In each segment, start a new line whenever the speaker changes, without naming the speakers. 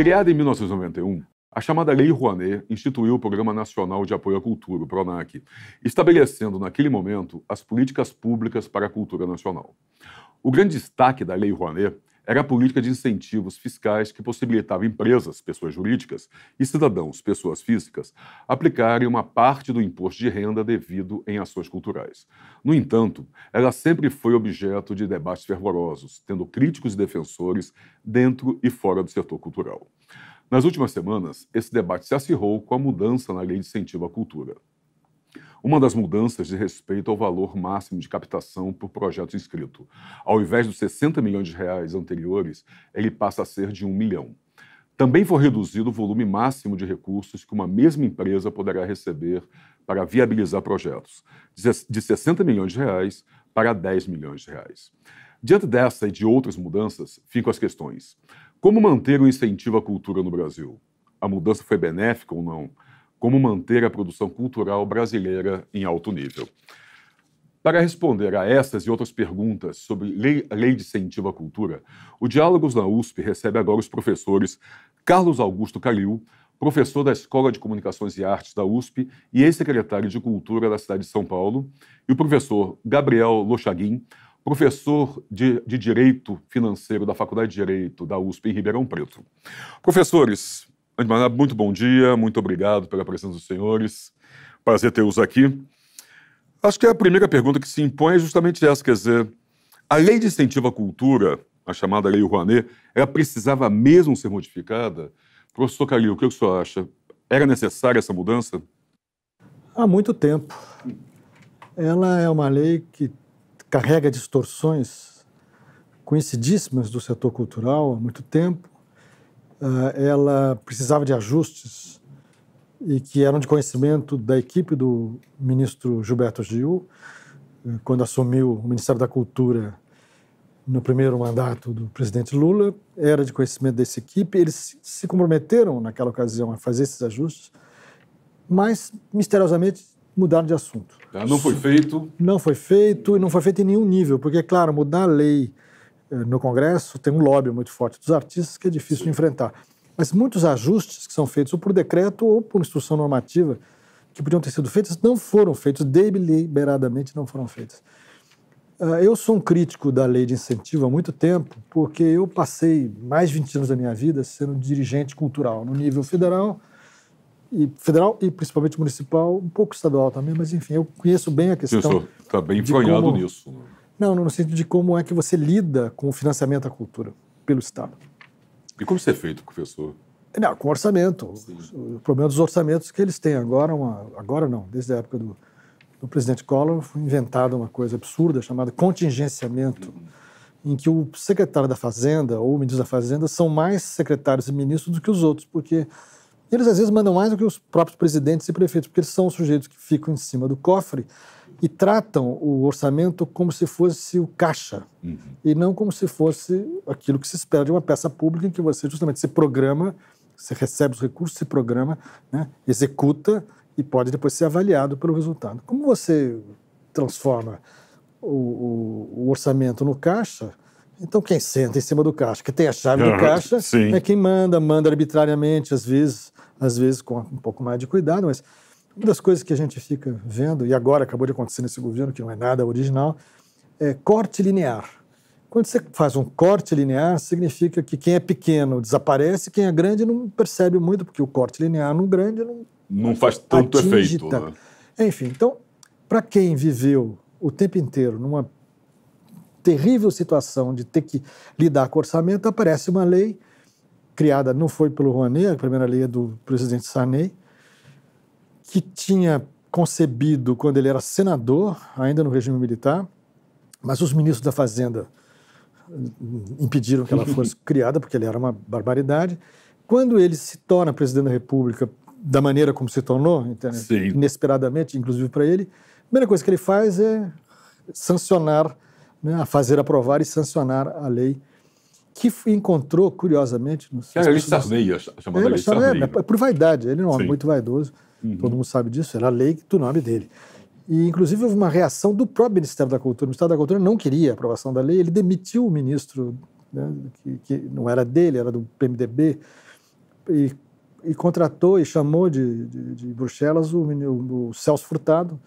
Criada em 1991, a chamada Lei Rouanet instituiu o Programa Nacional de Apoio à Cultura, o PRONAC, estabelecendo naquele momento as políticas públicas para a cultura nacional. O grande destaque da Lei Rouanet era a política de incentivos fiscais que possibilitava empresas, pessoas jurídicas, e cidadãos, pessoas físicas, aplicarem uma parte do imposto de renda devido em ações culturais. No entanto, ela sempre foi objeto de debates fervorosos, tendo críticos e defensores dentro e fora do setor cultural. Nas últimas semanas, esse debate se acirrou com a mudança na lei de incentivo à cultura uma das mudanças de respeito ao valor máximo de captação por projeto inscrito. Ao invés dos 60 milhões de reais anteriores, ele passa a ser de 1 milhão. Também foi reduzido o volume máximo de recursos que uma mesma empresa poderá receber para viabilizar projetos, de 60 milhões de reais para 10 milhões de reais. Diante dessa e de outras mudanças, ficam as questões. Como manter o incentivo à cultura no Brasil? A mudança foi benéfica ou não? como manter a produção cultural brasileira em alto nível. Para responder a estas e outras perguntas sobre lei, lei de incentivo à cultura, o Diálogos na USP recebe agora os professores Carlos Augusto Calil, professor da Escola de Comunicações e Artes da USP e ex-secretário de Cultura da cidade de São Paulo, e o professor Gabriel Lochaguin, professor de, de Direito Financeiro da Faculdade de Direito da USP em Ribeirão Preto. Professores, Antes de mais nada, muito bom dia, muito obrigado pela presença dos senhores. Prazer tê-los aqui. Acho que a primeira pergunta que se impõe é justamente essa, quer dizer, a lei de incentivo à cultura, a chamada Lei Rouanet, ela precisava mesmo ser modificada? Professor Calil, o que o senhor acha? Era necessária essa mudança?
Há muito tempo. Ela é uma lei que carrega distorções conhecidíssimas do setor cultural há muito tempo uh, ela precisava de ajustes e que eram de conhecimento da equipe do ministro Gilberto Gil, eh, quando assumiu o Ministério da Cultura no primeiro mandato do presidente Lula, era de conhecimento dessa equipe. Eles se comprometeram naquela ocasião a fazer esses ajustes, mas misteriosamente mudaram de assunto. Tá, não foi feito? Não foi feito e não foi feito em nenhum nível, porque, claro, mudar a lei eh, no Congresso tem um lobby muito forte dos artistas que é difícil de enfrentar. Mas muitos ajustes que são feitos ou por decreto ou por instrução normativa que podiam ter sido feitos não foram feitos, deliberadamente não foram feitos. Eh, eu sou um crítico da lei de incentivo há muito tempo, porque eu passei mais de 20 anos da minha vida sendo dirigente cultural no nível federal e federal e principalmente municipal, um pouco estadual também, mas enfim, eu conheço bem a questão. Está bem enfanhado nisso. Né? Não, no sentido de como é que você lida com o financiamento da cultura pelo Estado.
E como ser é feito, professor?
Não, com orçamento. Sim. O problema dos orçamentos que eles têm agora, é uma, agora não, desde a época do, do presidente Collor, foi inventada uma coisa absurda chamada contingenciamento, uhum. em que o secretário da Fazenda ou o ministro da Fazenda são mais secretários e ministros do que os outros, porque eles às vezes mandam mais do que os próprios presidentes e prefeitos, porque eles são os sujeitos que ficam em cima do cofre e tratam o orçamento como se fosse o caixa uhum. e não como se fosse aquilo que se espera de uma peça pública em que você justamente se programa, você recebe os recursos, se programa, né, executa e pode depois ser avaliado pelo resultado. Como você transforma o, o, o orçamento no caixa? Então quem senta em cima do caixa, que tem a chave do caixa, é quem manda, manda arbitrariamente, às vezes, às vezes com um pouco mais de cuidado, mas uma das coisas que a gente fica vendo, e agora acabou de acontecer nesse governo, que não é nada original, é corte linear. Quando você faz um corte linear, significa que quem é pequeno desaparece, quem é grande não percebe muito, porque o corte linear no grande não.
Não faz tanto efeito. Tanto.
Né? Enfim, então, para quem viveu o tempo inteiro numa terrível situação de ter que lidar com orçamento, aparece uma lei criada, não foi pelo Rouanet, a primeira lei é do presidente Sarney, que tinha concebido quando ele era senador, ainda no regime militar, mas os ministros da Fazenda impediram que ela fosse criada, porque ele era uma barbaridade. Quando ele se torna presidente da República, da maneira como se tornou, inesperadamente, inclusive para ele, a primeira coisa que ele faz é sancionar, né, fazer aprovar e sancionar a lei que encontrou, curiosamente... No que era é é, a Lei
Sarney, chamada Lei Sarney. É,
por vaidade, ele não é muito vaidoso uhum. todo mundo sabe disso, era a lei do nome dele. E, inclusive, houve uma reação do próprio Ministério da Cultura. O Ministério da Cultura não queria a aprovação da lei, ele demitiu o ministro, né, que, que, não era dele, era do PMDB, e, e contratou e chamou de, de, de Bruxelas o, o, o Celso Furtado,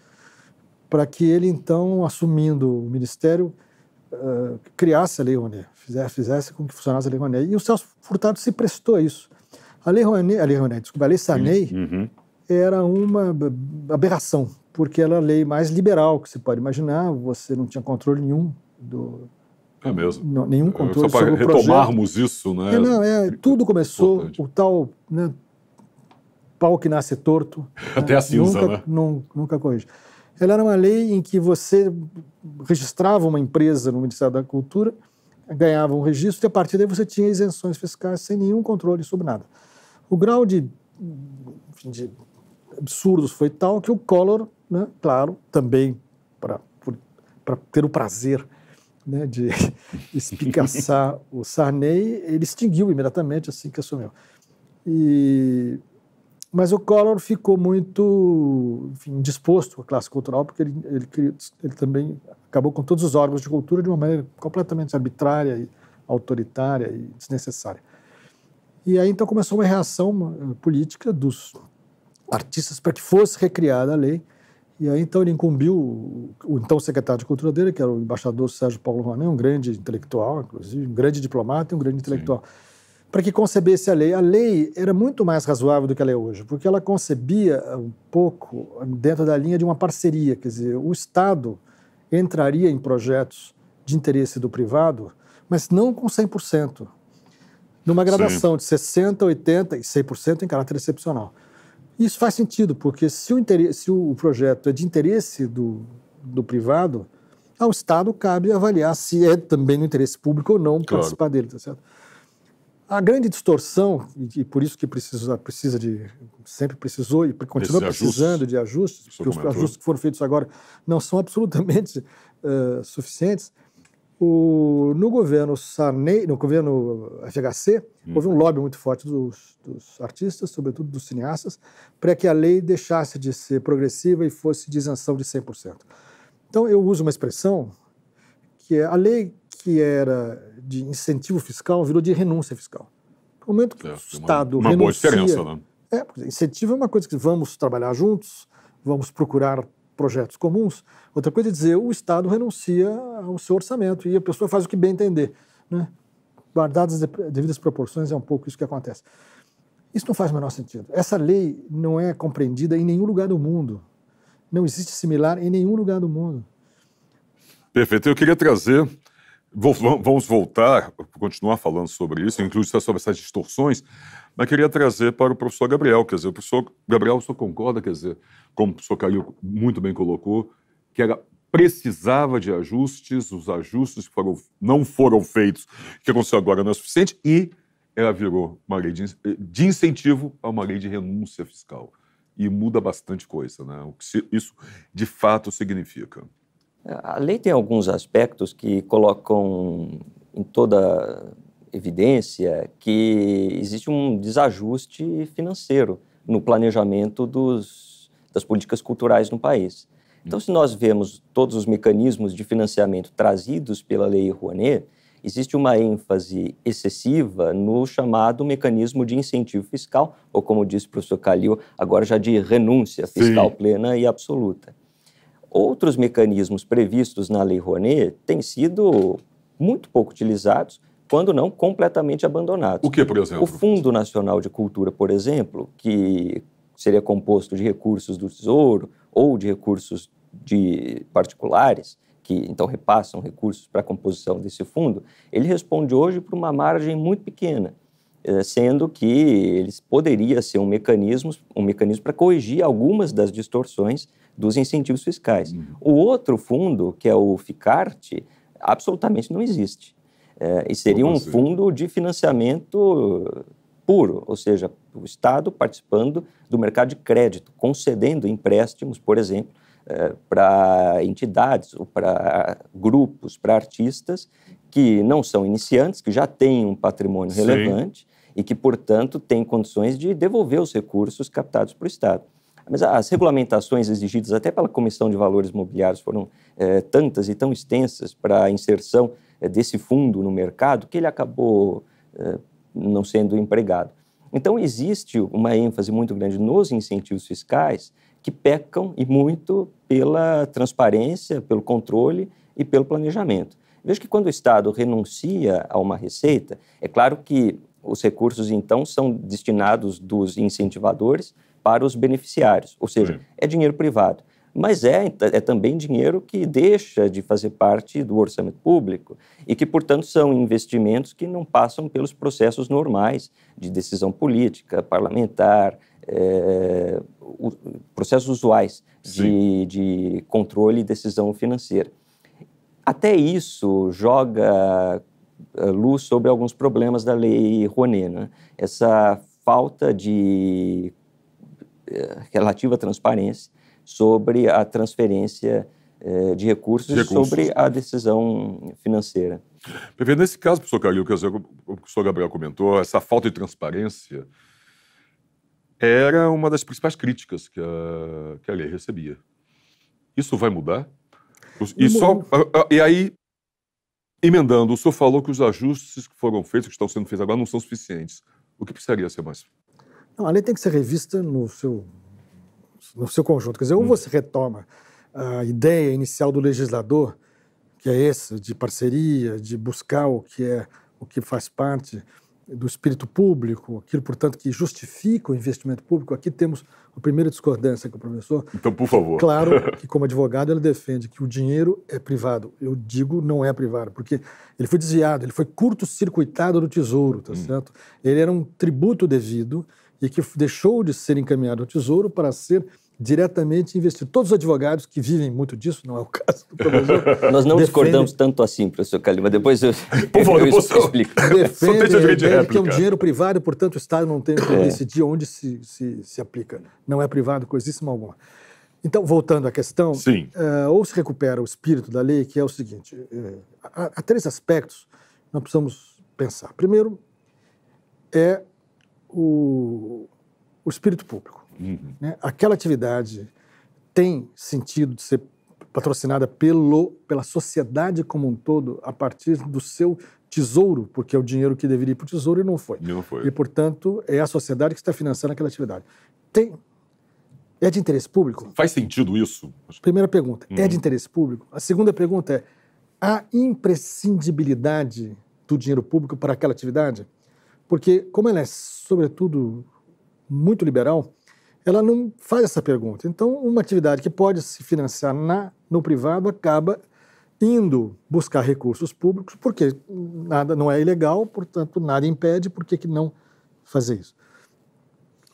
para que ele, então, assumindo o Ministério, Uh, criasse a Lei Rouanet, fizesse, fizesse, com que funcionasse a Lei Rouanet. E o Celso Furtado se prestou a isso. A Lei Rouanet, a Lei Rouanet, desculpa, a Lei Sanei, uhum era uma aberração, porque era a lei mais liberal que se pode imaginar, você não tinha controle nenhum do. É
mesmo. nenhum controle é, Só para retomarmos isso, né? É, não, é,
é, tudo começou, Importante. o tal né, pau que nasce torto. Né, Até né, a cinza, nunca, né? nunca corrige. Ela era uma lei em que você registrava uma empresa no Ministério da Cultura, ganhava um registro e a partir daí você tinha isenções fiscais sem nenhum controle sobre nada. O grau de, de absurdos foi tal que o Collor, né, claro, também para ter o prazer né, de espicaçar o Sarney, ele extinguiu imediatamente assim que assumiu. E... Mas o Collor ficou muito enfim, indisposto com a classe cultural, porque ele, ele, ele também acabou com todos os órgãos de cultura de uma maneira completamente arbitrária e autoritária e desnecessária. E aí então começou uma reação eh, política dos artistas para que fosse recriada a lei. E aí, então, ele incumbiu o, o então secretário de Cultura dele, que era o embaixador Sérgio Paulo Roné, um grande intelectual, inclusive, um grande diplomata e um grande intelectual, para que concebesse a lei. A lei era muito mais razoável do que ela é hoje, porque ela concebia um pouco dentro da linha de uma parceria, quer dizer, o Estado entraria em projetos de interesse do privado, mas não com 100%, numa gradação Sim. de 60%, 80% e 100% em caráter excepcional. Isso faz sentido, porque se o, se o projeto é de interesse do, do privado, ao Estado cabe avaliar se é também no interesse público ou não claro. participar dele, tá certo? A grande distorção, e por isso que precisa, precisa de, sempre precisou e continua precisando de ajustes, porque os ajustes que foram feitos agora não são absolutamente uh, suficientes, o, no governo Sarney, no governo FHC, hum. houve um lobby muito forte dos, dos artistas, sobretudo dos cineastas, para que a lei deixasse de ser progressiva e fosse de isenção de 100%. Então, eu uso uma expressão que é a lei que era de incentivo fiscal virou de renúncia fiscal. No momento que é, o Estado uma, uma renuncia... Uma boa diferença, né? É, é, incentivo é uma coisa que vamos trabalhar juntos, vamos procurar projetos comuns, outra coisa é dizer o Estado renuncia ao seu orçamento e a pessoa faz o que bem entender. Né? Guardadas as devidas proporções, é um pouco isso que acontece. Isso não faz o menor sentido. Essa lei não é compreendida em nenhum lugar do mundo. Não existe similar em nenhum lugar do mundo.
Perfeito. Eu queria trazer Vamos voltar, continuar falando sobre isso, inclusive tá sobre essas distorções, mas queria trazer para o professor Gabriel. Quer dizer, o professor Gabriel só concorda, quer dizer, como o professor Calil muito bem colocou, que era, precisava de ajustes, os ajustes foram, não foram feitos, que aconteceu agora não é suficiente, e ela virou uma lei de, de incentivo a uma lei de renúncia fiscal. E muda bastante coisa, né? O que isso
de fato significa. A lei tem alguns aspectos que colocam em toda evidência que existe um desajuste financeiro no planejamento dos, das políticas culturais no país. Então, se nós vemos todos os mecanismos de financiamento trazidos pela Lei Rouanet, existe uma ênfase excessiva no chamado mecanismo de incentivo fiscal, ou como disse o professor Calil, agora já de renúncia fiscal Sim. plena e absoluta. Outros mecanismos previstos na Lei Rouanet têm sido muito pouco utilizados, quando não completamente abandonados. O que, por exemplo? O Fundo Nacional de Cultura, por exemplo, que seria composto de recursos do Tesouro ou de recursos de particulares, que então repassam recursos para a composição desse fundo, ele responde hoje por uma margem muito pequena. Eh, sendo que eles poderia ser um mecanismo, um mecanismo para corrigir algumas das distorções dos incentivos fiscais. Uhum. O outro fundo, que é o FICART, absolutamente não existe. É, e seria um assim? fundo de financiamento puro, ou seja, o Estado participando do mercado de crédito, concedendo empréstimos, por exemplo, é, para entidades ou para grupos, para artistas que não são iniciantes, que já têm um patrimônio Sim. relevante e que, portanto, tem condições de devolver os recursos captados para o Estado. Mas as regulamentações exigidas até pela Comissão de Valores Mobiliários foram é, tantas e tão extensas para a inserção é, desse fundo no mercado que ele acabou é, não sendo empregado. Então, existe uma ênfase muito grande nos incentivos fiscais que pecam e muito pela transparência, pelo controle e pelo planejamento. Veja que quando o Estado renuncia a uma receita, é claro que os recursos, então, são destinados dos incentivadores para os beneficiários, ou seja, Sim. é dinheiro privado. Mas é, é também dinheiro que deixa de fazer parte do orçamento público e que, portanto, são investimentos que não passam pelos processos normais de decisão política, parlamentar, é, processos usuais de, de controle e decisão financeira. Até isso joga eh, luz sobre alguns problemas da lei Rouenet. Né? Essa falta de eh, relativa transparência sobre a transferência eh, de recursos, de recursos, sobre a decisão financeira.
Perfeito. Nesse caso, professor Calil, que o professor Gabriel comentou, essa falta de transparência era uma das principais críticas que a, que a lei recebia. Isso vai mudar? E, só, e aí, Emendando, o senhor falou que os ajustes que foram feitos, que estão sendo feitos agora, não são suficientes. O que precisaria ser mais?
Não, a lei tem que ser revista no seu, no seu conjunto. Quer dizer, ou hum. você retoma a ideia inicial do legislador, que é essa, de parceria, de buscar o que é o que faz parte do espírito público, aquilo, portanto, que justifica o investimento público, aqui temos a primeira discordância com o professor. Então,
por favor. Claro
que, como advogado, ele defende que o dinheiro é privado. Eu digo não é privado, porque ele foi desviado, ele foi curto-circuitado do Tesouro, tá hum. certo? Ele era um tributo devido e que deixou de ser encaminhado ao Tesouro para ser diretamente investido. Todos os advogados que vivem muito disso, não é o caso
do professor. Nós não discordamos tanto assim, professor Calima. Depois eu, Por favor, eu, eu explico. Defende a ideia de que é um dinheiro
privado portanto, o Estado não tem que é. decidir onde se, se, se aplica. Não é privado coisíssima alguma. Então, voltando à questão, uh, ou se recupera o espírito da lei, que é o seguinte, uh, há, há três aspectos que nós precisamos pensar. Primeiro é o, o espírito público. Uhum. Né? Aquela atividade tem sentido de ser patrocinada pelo, pela sociedade como um todo a partir do seu tesouro, porque é o dinheiro que deveria ir para o tesouro e não foi. Não foi. E, portanto, é a sociedade que está financiando aquela atividade. Tem... É de interesse público?
Faz sentido isso?
Primeira pergunta, uhum. é de hum. interesse público? A segunda pergunta é, há imprescindibilidade do dinheiro público para aquela atividade? Porque, como ela é, sobretudo, muito liberal, ela não faz essa pergunta. Então, uma atividade que pode se financiar na, no privado acaba indo buscar recursos públicos, porque nada não é ilegal, portanto, nada impede, por que não fazer isso?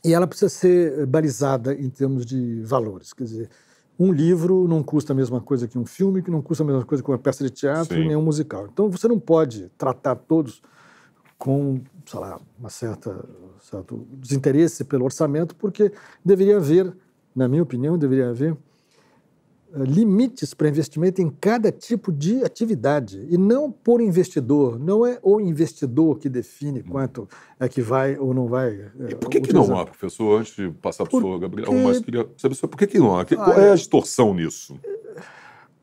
E ela precisa ser balizada em termos de valores, quer dizer, um livro não custa a mesma coisa que um filme, que não custa a mesma coisa que uma peça de teatro, Sim. nem um musical. Então, você não pode tratar todos com sei lá, uma certa, certo desinteresse pelo orçamento, porque deveria haver, na minha opinião, deveria haver eh, limites para investimento em cada tipo de atividade e não por investidor. Não é o investidor que define uhum. quanto é que vai ou não vai. Eh, e por que, que não há,
professor? Antes de passar para o senhor, Gabriel, mas queria saber por que, que não há? Qual é a distorção nisso?
Eh,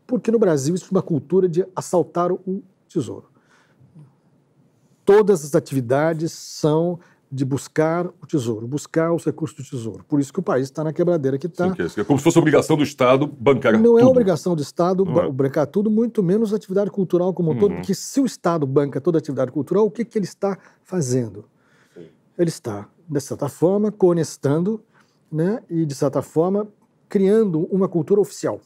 porque no Brasil existe uma cultura de assaltar o tesouro todas as atividades são de buscar o tesouro, buscar os recursos do tesouro. Por isso que o país está na quebradeira que está. É, é como se fosse obrigação
do Estado bancar Não é tudo. é
obrigação do Estado é. bancar tudo, muito menos atividade cultural como um uhum. todo, porque se o Estado banca toda a atividade cultural, o que, que ele está fazendo? Ele está, de certa forma, conectando né, e, de certa forma, criando uma cultura oficial.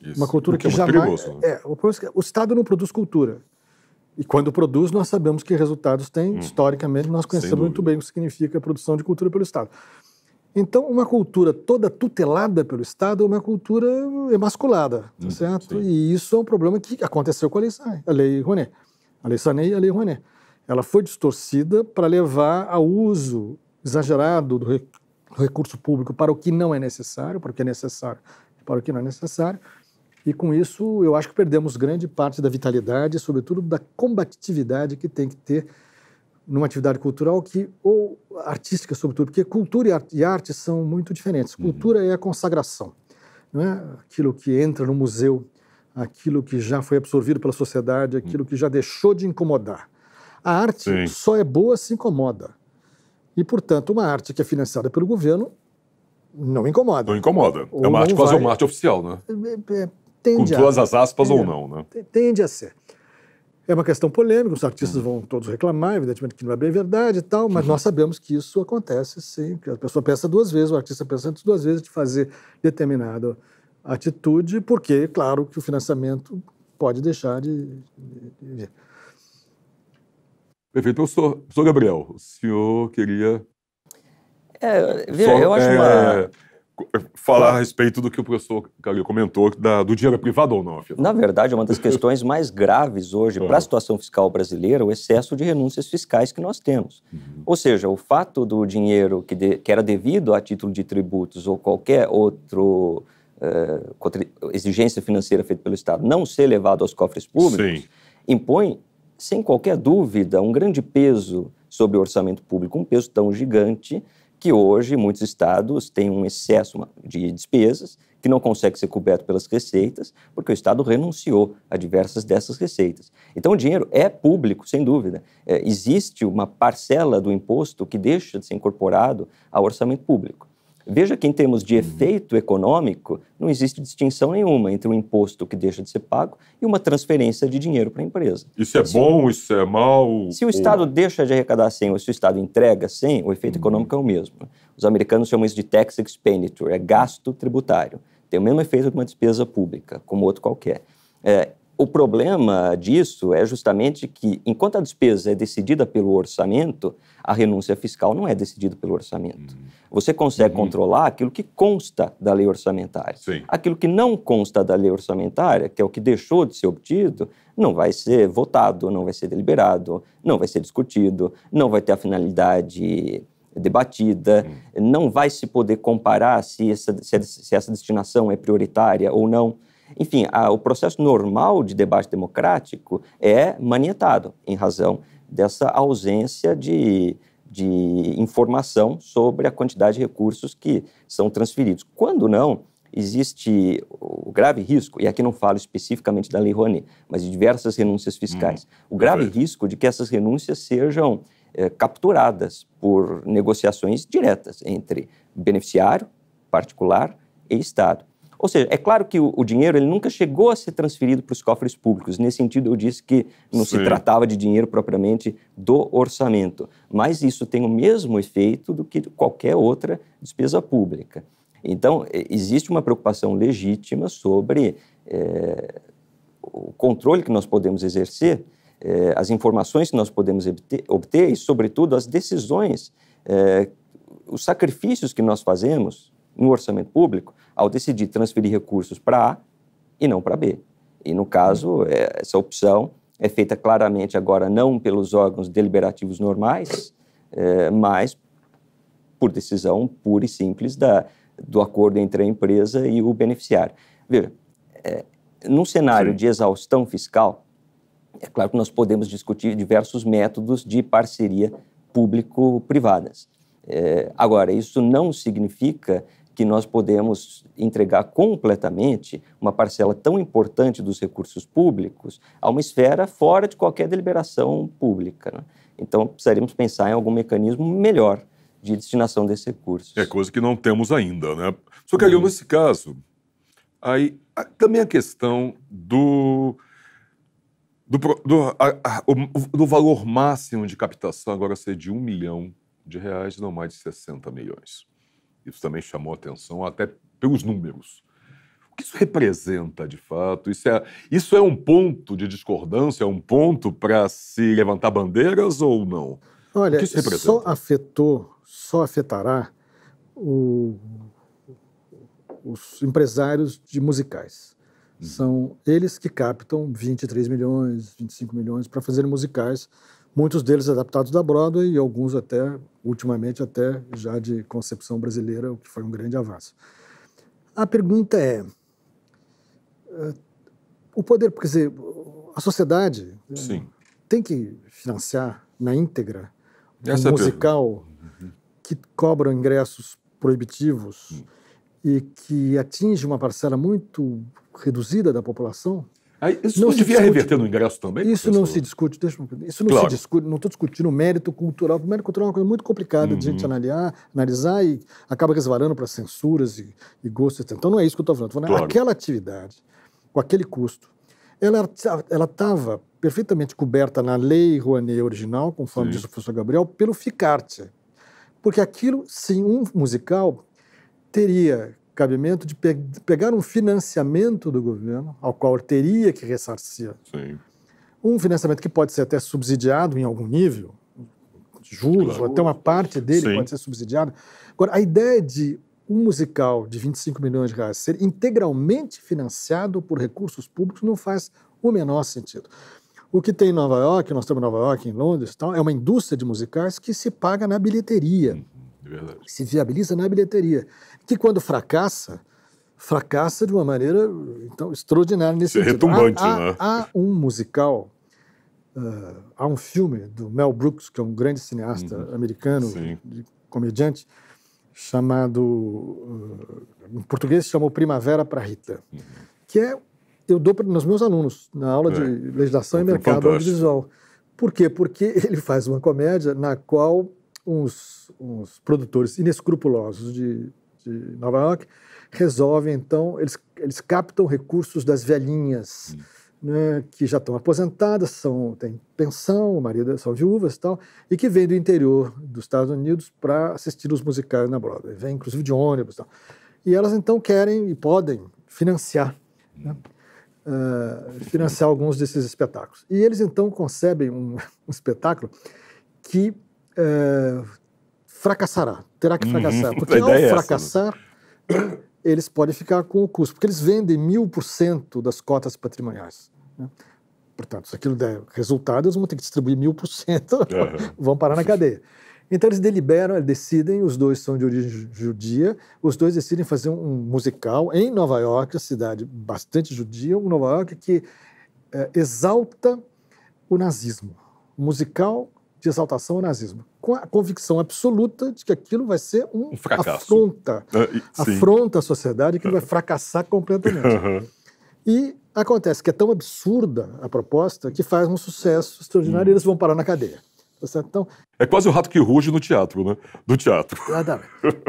Isso. Uma cultura que, que é jamais... Perigoso, né? é, o é Estado não produz cultura. E quando produz, nós sabemos que resultados tem. Hum. Historicamente, nós conhecemos muito bem o que significa a produção de cultura pelo Estado. Então, uma cultura toda tutelada pelo Estado é uma cultura emasculada, tá hum, certo? Sim. E isso é um problema que aconteceu com a lei, Sané, a lei Sanei, A lei Sané e a lei Rouenet. Ela foi distorcida para levar ao uso exagerado do recurso público para o que não é necessário, para o que é necessário e para o que não é necessário, e com isso, eu acho que perdemos grande parte da vitalidade, sobretudo da combatividade que tem que ter numa atividade cultural que ou artística, sobretudo, porque cultura e arte são muito diferentes. Uhum. Cultura uhum. é a consagração, não é? Aquilo que entra no museu, aquilo que já foi absorvido pela sociedade, aquilo que já deixou de incomodar. A arte Sim. só é boa se incomoda. E, portanto, uma arte que é financiada pelo governo não incomoda. Não incomoda. É ou é uma arte quase vai... uma arte oficial, né? É, é, é Tende Com todas a, as aspas ou não, né? Tende a ser. É uma questão polêmica, os artistas hum. vão todos reclamar, evidentemente que não é bem verdade e tal, mas uhum. nós sabemos que isso acontece sim, que a pessoa pensa duas vezes, o artista pensa antes duas vezes de fazer determinada atitude, porque, claro, que o financiamento pode deixar de, de,
Perfeito. Professor, Gabriel, o senhor queria.
É, Só, eu acho é, uma. Eh, falar a
respeito do que o professor Calil
comentou, da, do dinheiro privado ou não. Afinal. Na verdade, é uma das questões mais graves hoje para a ah. situação fiscal brasileira o excesso de renúncias fiscais que nós temos. Uhum. Ou seja, o fato do dinheiro que, de, que era devido a título de tributos ou qualquer outro uh, exigência financeira feita pelo Estado não ser levado aos cofres públicos Sim. impõe, sem qualquer dúvida, um grande peso sobre o orçamento público, um peso tão gigante que hoje muitos estados têm um excesso de despesas que não consegue ser coberto pelas receitas, porque o Estado renunciou a diversas dessas receitas. Então, o dinheiro é público, sem dúvida. É, existe uma parcela do imposto que deixa de ser incorporado ao orçamento público. Veja que, em termos de uhum. efeito econômico, não existe distinção nenhuma entre um imposto que deixa de ser pago e uma transferência de dinheiro para a empresa. Isso é então, bom, isso é mau? Se o ou... Estado deixa de arrecadar sem ou se o Estado entrega sem, o efeito uhum. econômico é o mesmo. Os americanos chamam isso de tax expenditure, é gasto tributário. Tem o mesmo efeito que uma despesa pública, como outro qualquer. É, o problema disso é justamente que, enquanto a despesa é decidida pelo orçamento, a renúncia fiscal não é decidida pelo orçamento. Uhum. Você consegue uhum. controlar aquilo que consta da lei orçamentária. Sim. Aquilo que não consta da lei orçamentária, que é o que deixou de ser obtido, não vai ser votado, não vai ser deliberado, não vai ser discutido, não vai ter a finalidade debatida, uhum. não vai se poder comparar se essa, se essa destinação é prioritária ou não. Enfim, a, o processo normal de debate democrático é manietado em razão dessa ausência de, de informação sobre a quantidade de recursos que são transferidos. Quando não, existe o grave risco, e aqui não falo especificamente da Lei Rouanet, mas de diversas renúncias fiscais, hum, o grave perfeito. risco de que essas renúncias sejam é, capturadas por negociações diretas entre beneficiário, particular e Estado. Ou seja, é claro que o, o dinheiro ele nunca chegou a ser transferido para os cofres públicos. Nesse sentido, eu disse que não Sim. se tratava de dinheiro propriamente do orçamento, mas isso tem o mesmo efeito do que qualquer outra despesa pública. Então, é, existe uma preocupação legítima sobre é, o controle que nós podemos exercer, é, as informações que nós podemos obter, obter e, sobretudo, as decisões, é, os sacrifícios que nós fazemos no orçamento público ao decidir transferir recursos para A e não para B. E, no caso, é, essa opção é feita claramente agora não pelos órgãos deliberativos normais, é, mas por decisão pura e simples da, do acordo entre a empresa e o beneficiário. Veja, é, num cenário Sim. de exaustão fiscal, é claro que nós podemos discutir diversos métodos de parceria público-privadas. É, agora, isso não significa que nós podemos entregar completamente uma parcela tão importante dos recursos públicos a uma esfera fora de qualquer deliberação pública. Né? Então, precisaríamos pensar em algum mecanismo melhor de destinação desses recursos.
É coisa que não temos ainda, né? Só que, uhum. nesse caso, aí também a questão do do, do, a, a, do, valor máximo de captação agora ser de um milhão de reais, não mais de 60 milhões. Isso também chamou atenção, até pelos números. O que isso representa de fato? Isso é, isso é um ponto de discordância, é um ponto para se levantar bandeiras ou não?
Olha, só afetou, só afetará o, os empresários de musicais. Uhum. São eles que captam 23 milhões, 25 milhões para fazer musicais muitos deles adaptados da Broadway e alguns até, ultimamente, até já de concepção brasileira, o que foi um grande avanço. A pergunta é, eh, o poder, quer dizer, a sociedade né, Sim. tem que financiar na íntegra um é musical é uhum. que cobra ingressos proibitivos uhum. e que atinge uma parcela muito reduzida da população? Aí, isso não devia reverter no ingresso também? Isso professor? não se discute, deixa eu, isso não claro. se discute, não estou discutindo o mérito cultural, o mérito cultural é uma coisa muito complicada uhum. de gente analisar, analisar e acaba resvarando para censuras e, e, gostos. Então não é isso que eu estou falando. falando claro. Aquela atividade, com aquele custo, ela estava perfeitamente coberta na lei Rouanet original, conforme sim. o professor Gabriel, pelo ficarte. Porque aquilo, sim, um musical teria cabimento de pe pegar um financiamento do governo, ao qual teria que ressarcir. Sim. Um financiamento que pode ser até subsidiado em algum nível, juros, claro. ou até uma parte dele Sim. pode ser subsidiado. Agora, a ideia de um musical de 25 milhões de reais ser integralmente financiado por recursos públicos não faz o menor sentido. O que tem em Nova York, nós temos em Nova York, em Londres, tal, é uma indústria de musicais que se paga na bilheteria. Uhum. Verdade. Se viabiliza na bilheteria. Que quando fracassa, fracassa de uma maneira então, extraordinária nesse Isso é sentido. É retumbante, há, né? há, um musical, uh, há um filme do Mel Brooks, que é um grande cineasta uhum. americano, de comediante, chamado. Uh, em português se chamou Primavera para Rita, uhum. que é. Eu dou para nos meus alunos na aula é. de legislação é. e mercado audiovisual. Por quê? Porque ele faz uma comédia na qual uns, uns produtores inescrupulosos de, de Nova York resolvem, então, eles, eles captam recursos das velhinhas. Né, que já estão aposentadas, são, têm pensão, o marido é são viúvas e tal, e que vêm do interior dos Estados Unidos para assistir os musicais na Broadway. Vêm, inclusive, de ônibus e tal. E elas, então, querem e podem financiar, né, uh, financiar alguns desses espetáculos. E eles, então, concebem um, um espetáculo que é, fracassará, terá que uhum, fracassar. porque ao fracassar, é essa, né? eles podem ficar com o custo, porque eles vendem mil por cento das cotas patrimoniais. Né? Portanto, se aquilo der resultado, eles vão ter que distribuir mil por cento, é. vão parar na cadeia. Então eles deliberam, eles decidem, os dois são de origem judia, os dois decidem fazer um musical em Nova York, cidade bastante judia, um Nova York que é, exalta o nazismo. musical de exaltação ao nazismo, com a convicção absoluta de que aquilo vai ser um, um fracasso. afronta, ah, afronta à sociedade, que vai ah. fracassar completamente. E acontece que é tão absurda a proposta que faz um sucesso extraordinário hum. e eles vão parar na cadeia. Tá então,
é quase o rato que ruge no teatro, né? Do teatro.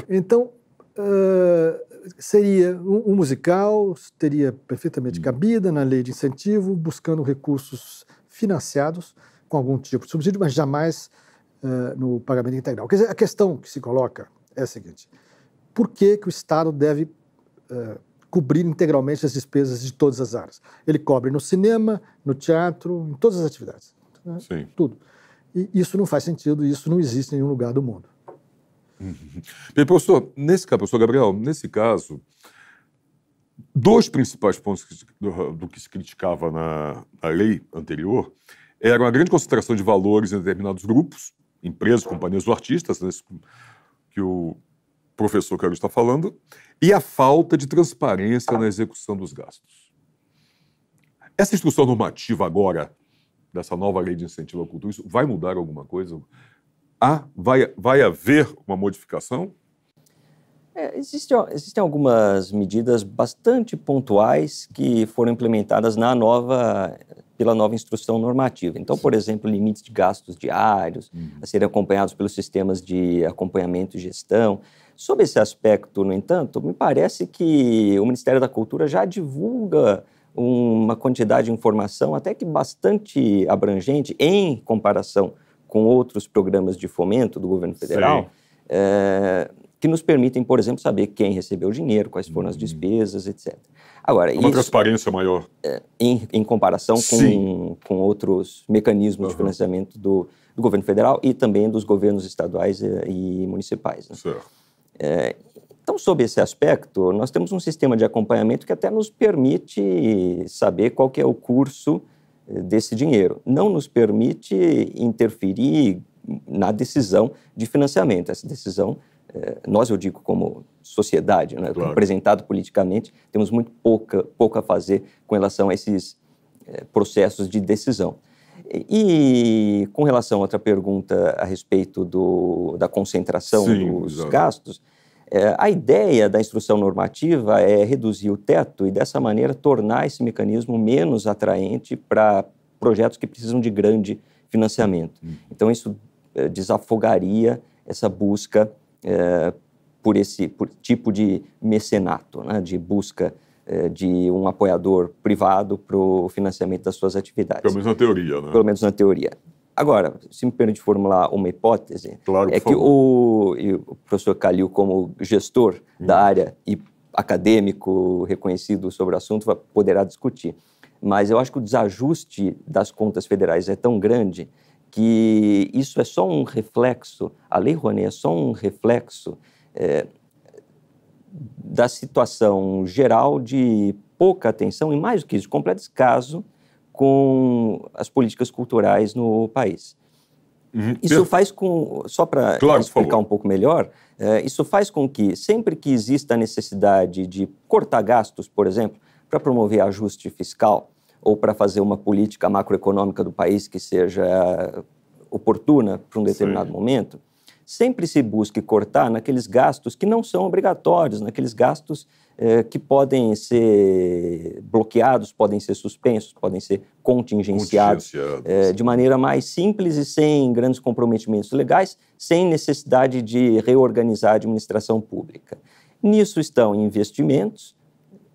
Então, uh, seria um, um, musical, teria perfeitamente hum. cabida na lei de incentivo, buscando recursos financiados com algum tipo de subsídio, mas jamais uh, no pagamento integral. Quer dizer, a questão que se coloca é a seguinte: por que, que o Estado deve uh, cobrir integralmente as despesas de todas as áreas? Ele cobre no cinema, no teatro, em todas as atividades. Né? Sim. Tudo. E isso não faz sentido, isso não existe em nenhum lugar do mundo.
Uhum. Bem, professor, nesse caso, professor Gabriel, nesse caso, dois principais pontos do, do que se criticava na, na lei anterior é, era uma grande concentração de valores em determinados grupos, empresas, companhias ou artistas, né, que o professor Carlos está falando, e a falta de transparência na execução dos gastos. Essa instrução normativa agora, dessa nova lei de incentivo à cultura, isso vai mudar alguma coisa? Ah, vai, vai haver uma modificação?
É, existem, existem algumas medidas bastante pontuais que foram implementadas na nova pela nova instrução normativa. Então, por exemplo, limites de gastos diários uhum. a serem acompanhados pelos sistemas de acompanhamento e gestão. Sob esse aspecto, no entanto, me parece que o Ministério da Cultura já divulga uma quantidade de informação até que bastante abrangente em comparação com outros programas de fomento do governo federal. É, que nos permitem, por exemplo, saber quem recebeu o dinheiro, quais foram as hum. despesas, etc. Agora, Uma isso, transparência maior. É, em, em, comparação com, com outros mecanismos uhum. de financiamento do, do, governo federal e também dos governos estaduais e, eh, e municipais. Né? Certo. É, então, sob esse aspecto, nós temos um sistema de acompanhamento que até nos permite saber qual é o curso eh, desse dinheiro. Não nos permite interferir na decisão de financiamento. Essa decisão é, nós eu digo como sociedade, né, claro. representado politicamente, temos muito pouca, pouco a fazer com relação a esses é, processos de decisão. E com relação a outra pergunta a respeito do, da concentração Sim, dos exatamente. gastos, é, a ideia da instrução normativa é reduzir o teto e, dessa maneira, tornar esse mecanismo menos atraente para projetos que precisam de grande financiamento. Hum. Então, isso é, desafogaria essa busca é, por esse por tipo de mecenato, né, de busca é, de um apoiador privado para o financiamento das suas atividades. Pelo menos na teoria, né? Pelo menos na teoria. Agora, se me permite formular uma hipótese, claro, é que o, o, professor Calil, como gestor hum. da uhum. área e acadêmico reconhecido sobre o assunto, poderá discutir. Mas eu acho que o desajuste das contas federais é tão grande que isso é só um reflexo, a Lei Rouanet é só um reflexo é, da situação geral de pouca atenção e, mais do que isso, completo descaso com as políticas culturais no país. Uhum. Isso faz com, só para claro, explicar um pouco melhor, é, isso faz com que sempre que exista a necessidade de cortar gastos, por exemplo, para promover ajuste fiscal, ou para fazer uma política macroeconômica do país que seja oportuna para um determinado Sim. momento, sempre se busque cortar naqueles gastos que não são obrigatórios, naqueles gastos eh, que podem ser bloqueados, podem ser suspensos, podem ser contingenciados, contingenciados. Eh, de maneira mais simples e sem grandes comprometimentos legais, sem necessidade de reorganizar a administração pública. Nisso estão investimentos,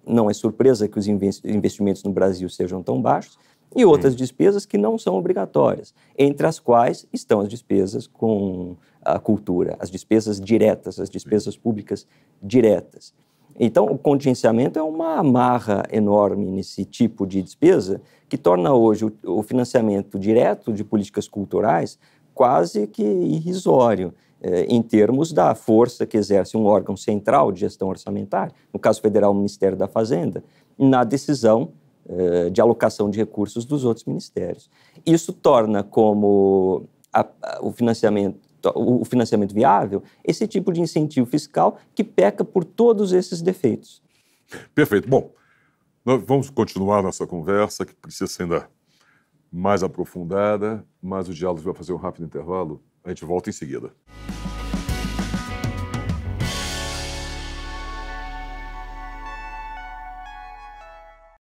não é surpresa que os investimentos no Brasil sejam tão baixos, e outras despesas que não são obrigatórias, entre as quais estão as despesas com a cultura, as despesas diretas, as despesas públicas diretas. Então, o contingenciamento é uma amarra enorme nesse tipo de despesa que torna hoje o financiamento direto de políticas culturais quase que irrisório. É, em termos da força que exerce um órgão central de gestão orçamentária, no caso federal, o Ministério da Fazenda, na decisão é, de alocação de recursos dos outros ministérios. Isso torna como a, a, o financiamento o financiamento viável, esse tipo de incentivo fiscal que peca por todos esses defeitos. Perfeito. Bom, nós
vamos continuar nossa conversa, que precisa ser ainda mais aprofundada, mas o diálogo vai fazer um rápido intervalo. A gente volta em seguida.